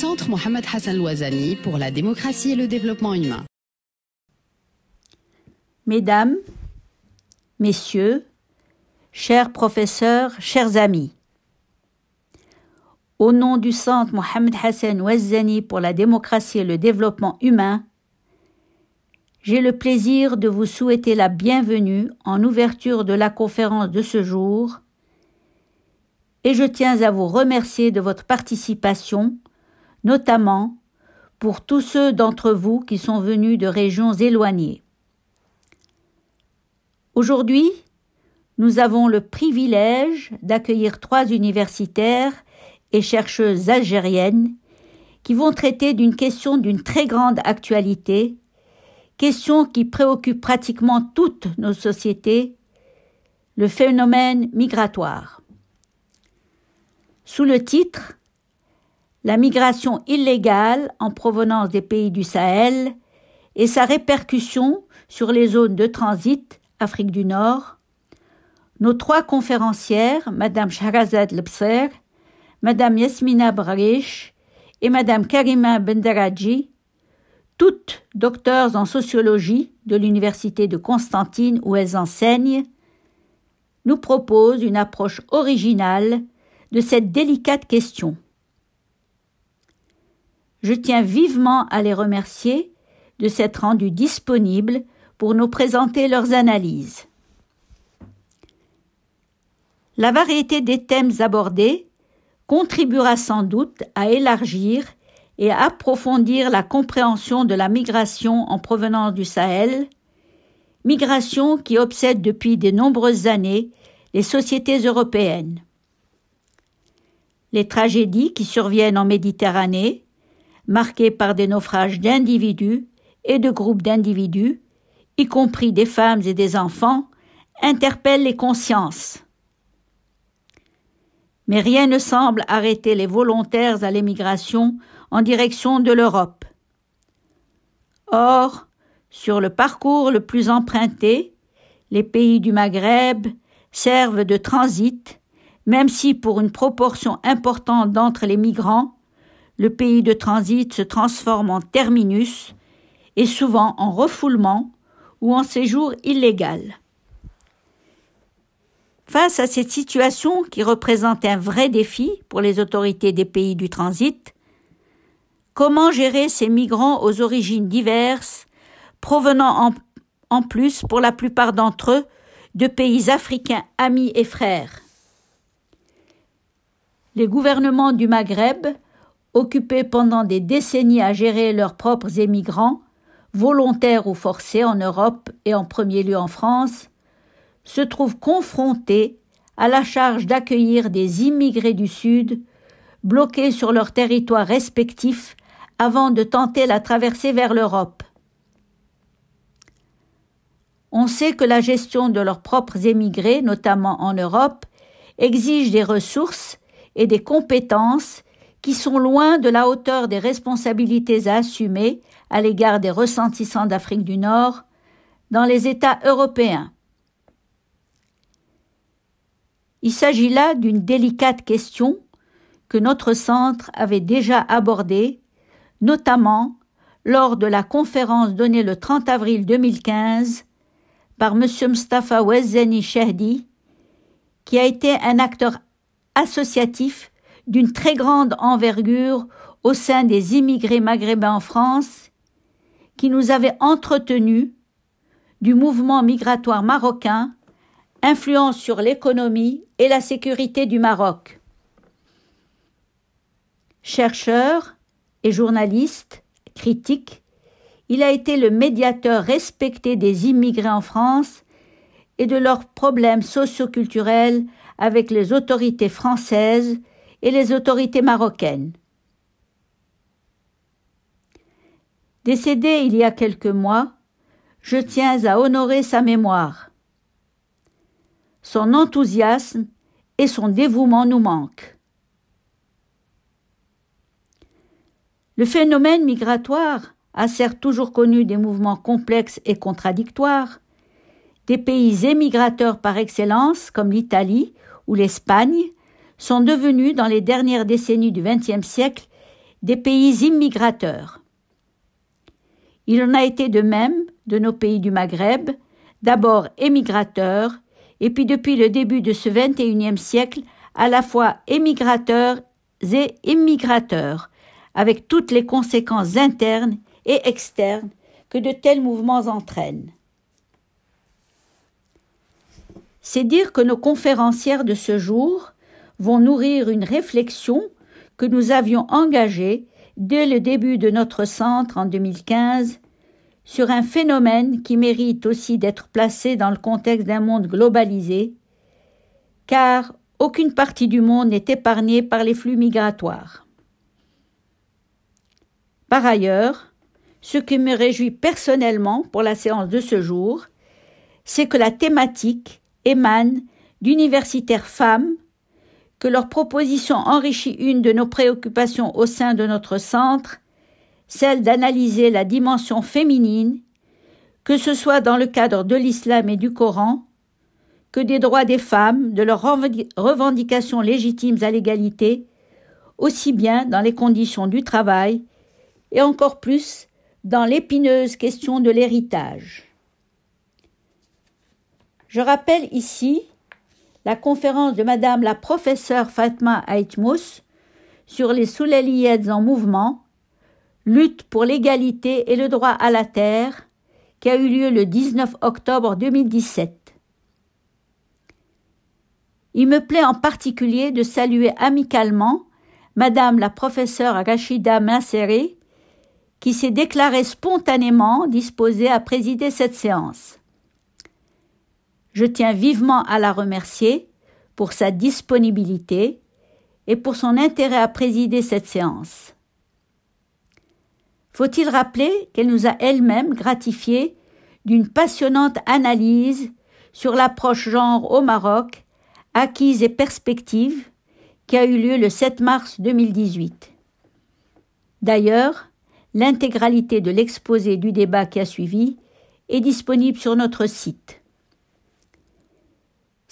Centre Mohamed Hassan Louazani pour la démocratie et le développement humain. Mesdames, Messieurs, chers professeurs, chers amis, au nom du Centre Mohamed Hassan Ouazzani pour la démocratie et le développement humain, j'ai le plaisir de vous souhaiter la bienvenue en ouverture de la conférence de ce jour et je tiens à vous remercier de votre participation notamment pour tous ceux d'entre vous qui sont venus de régions éloignées. Aujourd'hui, nous avons le privilège d'accueillir trois universitaires et chercheuses algériennes qui vont traiter d'une question d'une très grande actualité, question qui préoccupe pratiquement toutes nos sociétés, le phénomène migratoire. Sous le titre la migration illégale en provenance des pays du Sahel et sa répercussion sur les zones de transit Afrique du Nord, nos trois conférencières, Madame Shahrazad Lepser, Madame Yasmina Brarish et Madame Karima Bendaradji, toutes docteurs en sociologie de l'Université de Constantine où elles enseignent, nous proposent une approche originale de cette délicate question. Je tiens vivement à les remercier de s'être rendus disponibles pour nous présenter leurs analyses. La variété des thèmes abordés contribuera sans doute à élargir et à approfondir la compréhension de la migration en provenance du Sahel, migration qui obsède depuis de nombreuses années les sociétés européennes. Les tragédies qui surviennent en Méditerranée, marqués par des naufrages d'individus et de groupes d'individus, y compris des femmes et des enfants, interpellent les consciences. Mais rien ne semble arrêter les volontaires à l'émigration en direction de l'Europe. Or, sur le parcours le plus emprunté, les pays du Maghreb servent de transit, même si pour une proportion importante d'entre les migrants, le pays de transit se transforme en terminus et souvent en refoulement ou en séjour illégal. Face à cette situation qui représente un vrai défi pour les autorités des pays du transit, comment gérer ces migrants aux origines diverses, provenant en, en plus pour la plupart d'entre eux de pays africains amis et frères Les gouvernements du Maghreb occupés pendant des décennies à gérer leurs propres émigrants, volontaires ou forcés en Europe et en premier lieu en France, se trouvent confrontés à la charge d'accueillir des immigrés du Sud, bloqués sur leur territoire respectifs avant de tenter la traversée vers l'Europe. On sait que la gestion de leurs propres émigrés, notamment en Europe, exige des ressources et des compétences qui sont loin de la hauteur des responsabilités à assumer à l'égard des ressentissants d'Afrique du Nord dans les États européens. Il s'agit là d'une délicate question que notre centre avait déjà abordée, notamment lors de la conférence donnée le 30 avril 2015 par M. Mustafa Wezzeni Shehdi, qui a été un acteur associatif d'une très grande envergure au sein des immigrés maghrébins en France, qui nous avait entretenus du mouvement migratoire marocain, influence sur l'économie et la sécurité du Maroc. Chercheur et journaliste, critique, il a été le médiateur respecté des immigrés en France et de leurs problèmes socioculturels avec les autorités françaises et les autorités marocaines. Décédé il y a quelques mois, je tiens à honorer sa mémoire. Son enthousiasme et son dévouement nous manquent. Le phénomène migratoire a certes toujours connu des mouvements complexes et contradictoires, des pays émigrateurs par excellence comme l'Italie ou l'Espagne sont devenus dans les dernières décennies du XXe siècle des pays immigrateurs. Il en a été de même de nos pays du Maghreb, d'abord émigrateurs, et puis depuis le début de ce XXIe siècle, à la fois émigrateurs et immigrateurs, avec toutes les conséquences internes et externes que de tels mouvements entraînent. C'est dire que nos conférencières de ce jour, vont nourrir une réflexion que nous avions engagée dès le début de notre centre en 2015 sur un phénomène qui mérite aussi d'être placé dans le contexte d'un monde globalisé, car aucune partie du monde n'est épargnée par les flux migratoires. Par ailleurs, ce qui me réjouit personnellement pour la séance de ce jour, c'est que la thématique émane d'universitaires femmes que leur proposition enrichit une de nos préoccupations au sein de notre centre, celle d'analyser la dimension féminine, que ce soit dans le cadre de l'islam et du Coran, que des droits des femmes, de leurs revendications légitimes à l'égalité, aussi bien dans les conditions du travail et encore plus dans l'épineuse question de l'héritage. Je rappelle ici la conférence de Madame la professeure Fatma Aitmous sur les Soulaliyettes en mouvement, lutte pour l'égalité et le droit à la terre, qui a eu lieu le 19 octobre 2017. Il me plaît en particulier de saluer amicalement Madame la professeure Rachida Masseri, qui s'est déclarée spontanément disposée à présider cette séance. Je tiens vivement à la remercier pour sa disponibilité et pour son intérêt à présider cette séance. Faut-il rappeler qu'elle nous a elle-même gratifié d'une passionnante analyse sur l'approche genre au Maroc, acquise et perspective, qui a eu lieu le 7 mars 2018. D'ailleurs, l'intégralité de l'exposé du débat qui a suivi est disponible sur notre site.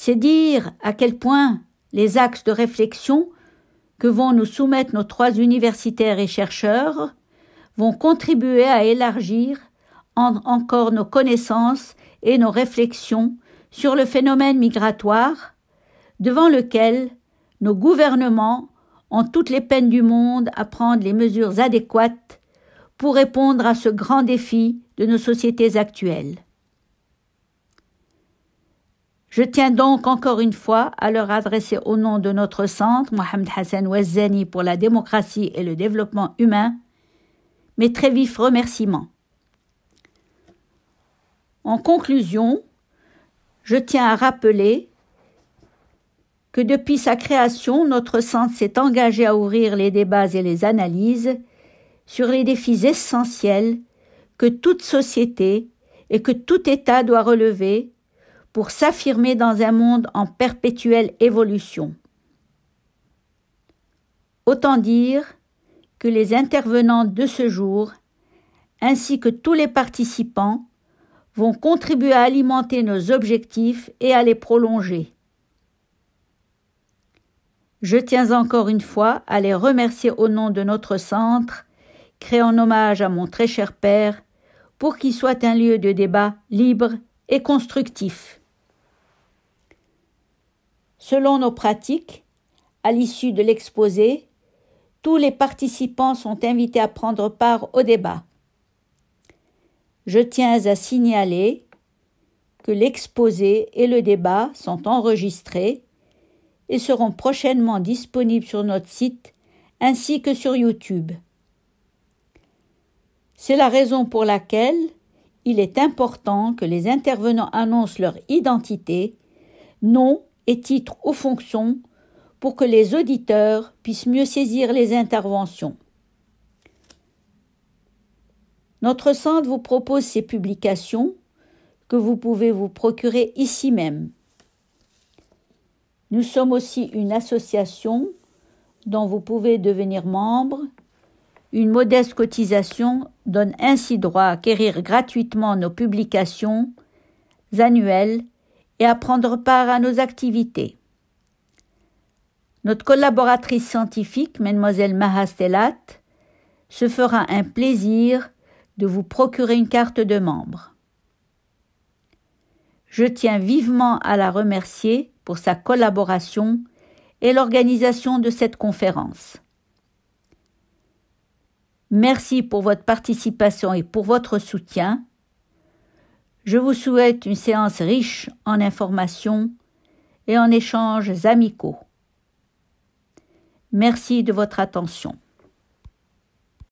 C'est dire à quel point les axes de réflexion que vont nous soumettre nos trois universitaires et chercheurs vont contribuer à élargir encore nos connaissances et nos réflexions sur le phénomène migratoire devant lequel nos gouvernements ont toutes les peines du monde à prendre les mesures adéquates pour répondre à ce grand défi de nos sociétés actuelles. Je tiens donc encore une fois à leur adresser au nom de notre centre, Mohamed Hassan Ouazzani pour la démocratie et le développement humain, mes très vifs remerciements. En conclusion, je tiens à rappeler que depuis sa création, notre centre s'est engagé à ouvrir les débats et les analyses sur les défis essentiels que toute société et que tout État doit relever pour s'affirmer dans un monde en perpétuelle évolution. Autant dire que les intervenants de ce jour, ainsi que tous les participants, vont contribuer à alimenter nos objectifs et à les prolonger. Je tiens encore une fois à les remercier au nom de notre centre, créé en hommage à mon très cher père, pour qu'il soit un lieu de débat libre et constructif. Selon nos pratiques, à l'issue de l'exposé, tous les participants sont invités à prendre part au débat. Je tiens à signaler que l'exposé et le débat sont enregistrés et seront prochainement disponibles sur notre site ainsi que sur YouTube. C'est la raison pour laquelle il est important que les intervenants annoncent leur identité, nom et titres aux fonctions pour que les auditeurs puissent mieux saisir les interventions. Notre centre vous propose ces publications que vous pouvez vous procurer ici même. Nous sommes aussi une association dont vous pouvez devenir membre. Une modeste cotisation donne ainsi droit à acquérir gratuitement nos publications annuelles et à prendre part à nos activités. Notre collaboratrice scientifique, mademoiselle Mahastelat, se fera un plaisir de vous procurer une carte de membre. Je tiens vivement à la remercier pour sa collaboration et l'organisation de cette conférence. Merci pour votre participation et pour votre soutien. Je vous souhaite une séance riche en informations et en échanges amicaux. Merci de votre attention.